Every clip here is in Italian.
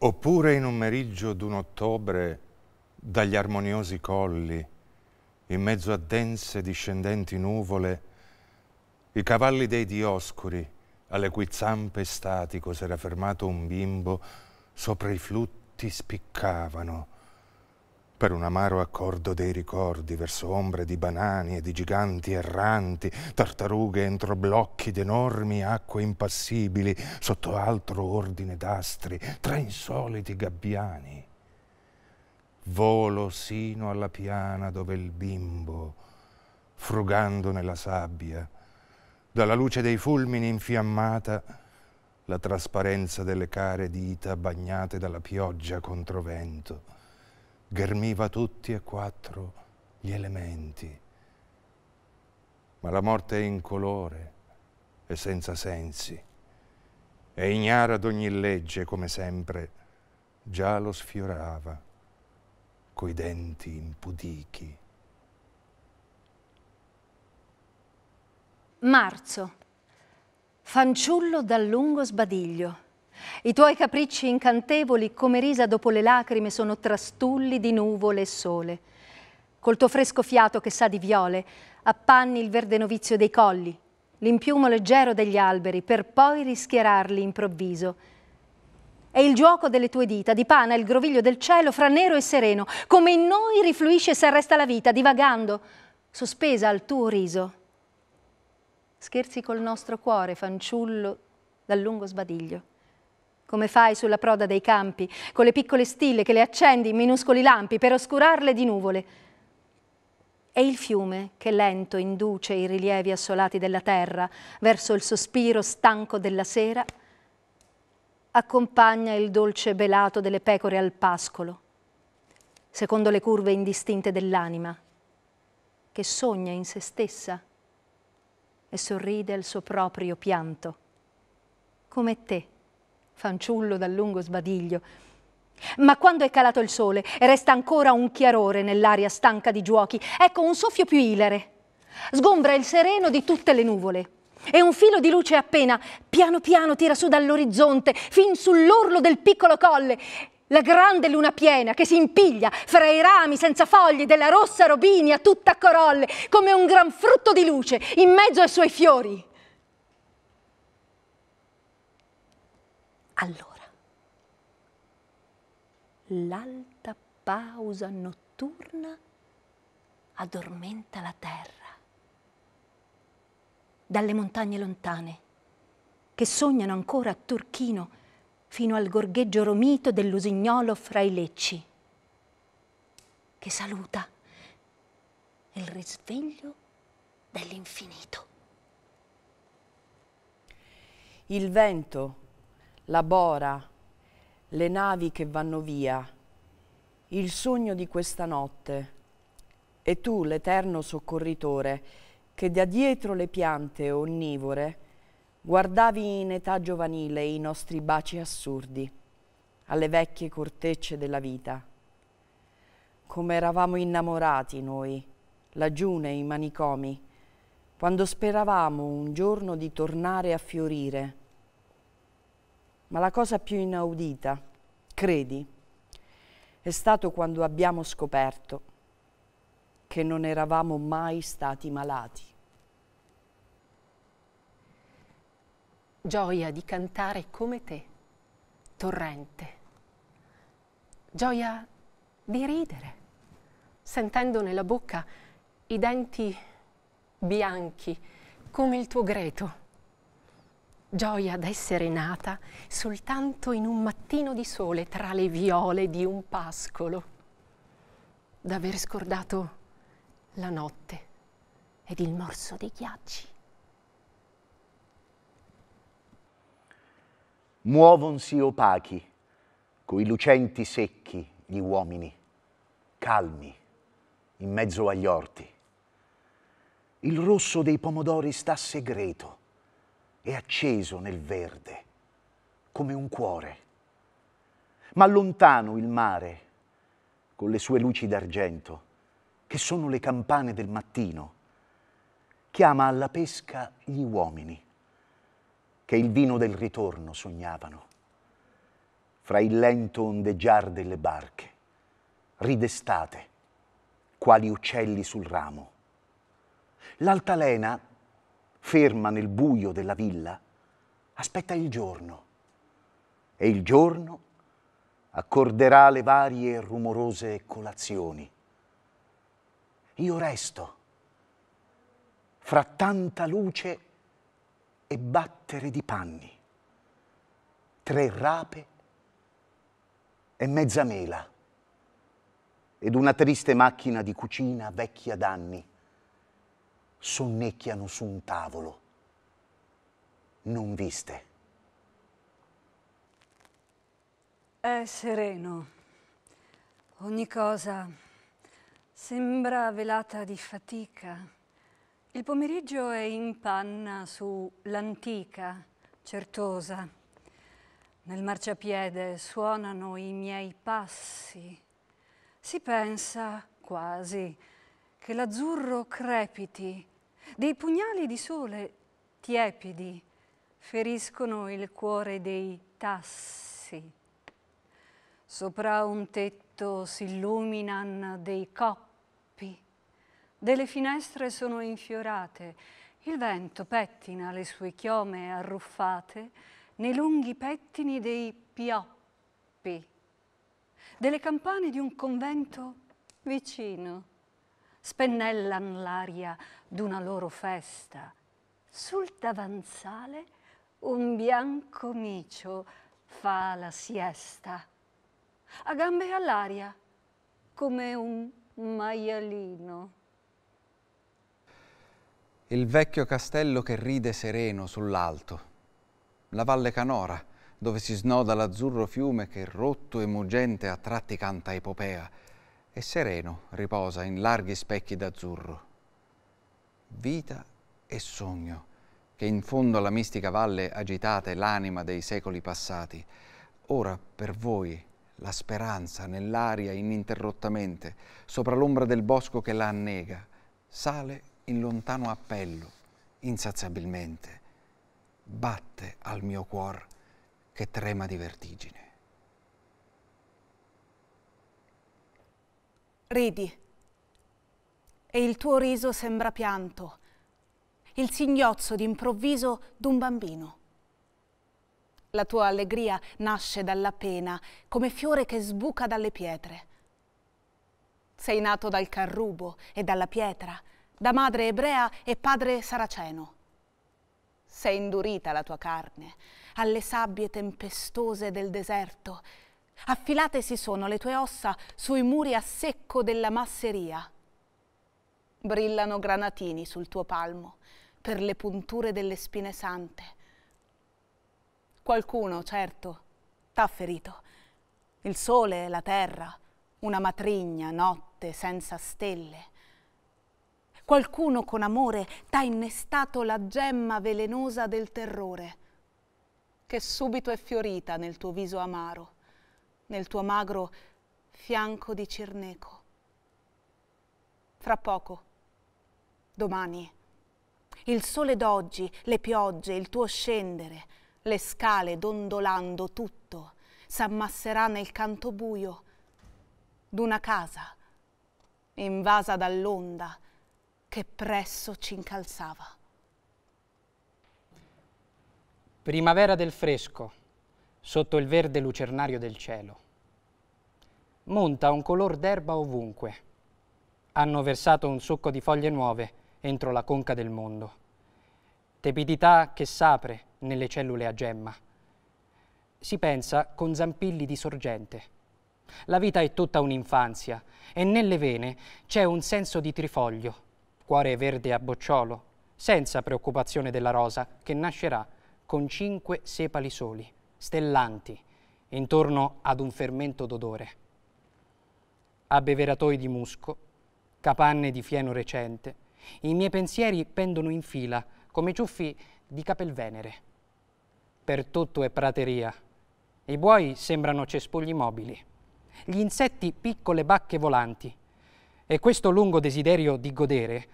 Oppure in un meriggio d'un ottobre, dagli armoniosi colli, in mezzo a dense discendenti nuvole, i cavalli dei dioscuri, alle cui zampe statico s'era fermato un bimbo, sopra i flutti spiccavano, per un amaro accordo dei ricordi verso ombre di banani e di giganti erranti, tartarughe entro blocchi d'enormi acque impassibili, sotto altro ordine d'astri, tra insoliti gabbiani. Volo sino alla piana dove il bimbo, frugando nella sabbia, dalla luce dei fulmini infiammata, la trasparenza delle care dita bagnate dalla pioggia contro vento ghermiva tutti e quattro gli elementi. Ma la morte è incolore e senza sensi, e ignara d'ogni legge, come sempre, già lo sfiorava coi denti impudichi. Marzo. Fanciullo dal lungo sbadiglio. I tuoi capricci incantevoli come risa dopo le lacrime sono trastulli di nuvole e sole. Col tuo fresco fiato che sa di viole, appanni il verde novizio dei colli, l'impiumo leggero degli alberi, per poi rischierarli improvviso. E il gioco delle tue dita, di pana il groviglio del cielo fra nero e sereno, come in noi rifluisce e arresta la vita, divagando, sospesa al tuo riso. Scherzi col nostro cuore, fanciullo, dal lungo sbadiglio come fai sulla proda dei campi, con le piccole stille che le accendi in minuscoli lampi per oscurarle di nuvole. E il fiume che lento induce i rilievi assolati della terra verso il sospiro stanco della sera, accompagna il dolce belato delle pecore al pascolo, secondo le curve indistinte dell'anima, che sogna in se stessa e sorride al suo proprio pianto, come te fanciullo dal lungo sbadiglio. Ma quando è calato il sole, resta ancora un chiarore nell'aria stanca di giochi. Ecco un soffio più ilare. Sgombra il sereno di tutte le nuvole. E un filo di luce appena, piano piano, tira su dall'orizzonte, fin sull'orlo del piccolo colle. La grande luna piena che si impiglia fra i rami senza foglie della rossa robinia tutta a corolle, come un gran frutto di luce in mezzo ai suoi fiori. Allora, l'alta pausa notturna addormenta la terra. Dalle montagne lontane, che sognano ancora a Turchino fino al gorgheggio romito dell'usignolo fra i lecci, che saluta il risveglio dell'infinito. Il vento la bora, le navi che vanno via, il sogno di questa notte. E tu, l'eterno soccorritore, che da dietro le piante onnivore guardavi in età giovanile i nostri baci assurdi alle vecchie cortecce della vita. Come eravamo innamorati noi, laggiù nei manicomi, quando speravamo un giorno di tornare a fiorire ma la cosa più inaudita, credi, è stato quando abbiamo scoperto che non eravamo mai stati malati. Gioia di cantare come te, torrente. Gioia di ridere, sentendo nella bocca i denti bianchi come il tuo greto Gioia d'essere nata soltanto in un mattino di sole tra le viole di un pascolo. D'aver scordato la notte ed il morso dei ghiacci. Muovonsi opachi, coi lucenti secchi gli uomini, calmi, in mezzo agli orti. Il rosso dei pomodori sta segreto, è acceso nel verde, come un cuore. Ma lontano il mare, con le sue luci d'argento, che sono le campane del mattino, chiama alla pesca gli uomini, che il vino del ritorno sognavano. Fra il lento ondeggiar delle barche, ridestate, quali uccelli sul ramo. L'altalena ferma nel buio della villa, aspetta il giorno. E il giorno accorderà le varie e rumorose colazioni. Io resto, fra tanta luce e battere di panni, tre rape e mezza mela ed una triste macchina di cucina vecchia d'anni sonnecchiano su un tavolo, non viste. È sereno. Ogni cosa sembra velata di fatica. Il pomeriggio è in panna su l'antica, certosa. Nel marciapiede suonano i miei passi. Si pensa quasi che l'azzurro crepiti dei pugnali di sole tiepidi feriscono il cuore dei tassi. Sopra un tetto si illuminan dei coppi. Delle finestre sono infiorate. Il vento pettina le sue chiome arruffate nei lunghi pettini dei pioppi. Delle campane di un convento vicino spennellan l'aria d'una loro festa. Sul davanzale un bianco micio fa la siesta, a gambe all'aria come un maialino. Il vecchio castello che ride sereno sull'alto, la valle canora, dove si snoda l'azzurro fiume che rotto e mugente a tratti canta epopea, e sereno riposa in larghi specchi d'azzurro. Vita e sogno che in fondo alla mistica valle agitate l'anima dei secoli passati, ora per voi la speranza nell'aria ininterrottamente, sopra l'ombra del bosco che la annega, sale in lontano appello, insaziabilmente, batte al mio cuor che trema di vertigine. Ridi e il tuo riso sembra pianto, il singhiozzo d'improvviso d'un bambino. La tua allegria nasce dalla pena, come fiore che sbuca dalle pietre. Sei nato dal carrubo e dalla pietra, da madre ebrea e padre saraceno. Sei indurita la tua carne alle sabbie tempestose del deserto Affilate si sono le tue ossa sui muri a secco della masseria. Brillano granatini sul tuo palmo per le punture delle spine sante. Qualcuno, certo, t'ha ferito. Il sole, la terra, una matrigna notte senza stelle. Qualcuno con amore t'ha innestato la gemma velenosa del terrore, che subito è fiorita nel tuo viso amaro nel tuo magro fianco di cirneco. Fra poco, domani, il sole d'oggi, le piogge, il tuo scendere, le scale dondolando tutto, s'ammasserà nel canto buio d'una casa invasa dall'onda che presso ci incalzava. Primavera del fresco, sotto il verde lucernario del cielo. Monta un color d'erba ovunque. Hanno versato un succo di foglie nuove entro la conca del mondo. Tepidità che s'apre nelle cellule a gemma. Si pensa con zampilli di sorgente. La vita è tutta un'infanzia e nelle vene c'è un senso di trifoglio, cuore verde a bocciolo, senza preoccupazione della rosa che nascerà con cinque sepali soli stellanti intorno ad un fermento d'odore. Abbeveratoi di musco, capanne di fieno recente, i miei pensieri pendono in fila come ciuffi di capelvenere. Per tutto è prateria. I buoi sembrano cespugli mobili, gli insetti piccole bacche volanti. E questo lungo desiderio di godere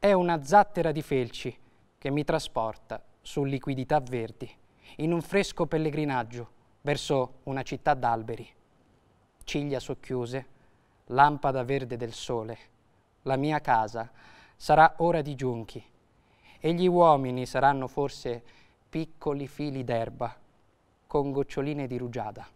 è una zattera di felci che mi trasporta su liquidità verdi in un fresco pellegrinaggio verso una città d'alberi. Ciglia socchiuse, lampada verde del sole, la mia casa sarà ora di giunchi e gli uomini saranno forse piccoli fili d'erba con goccioline di rugiada.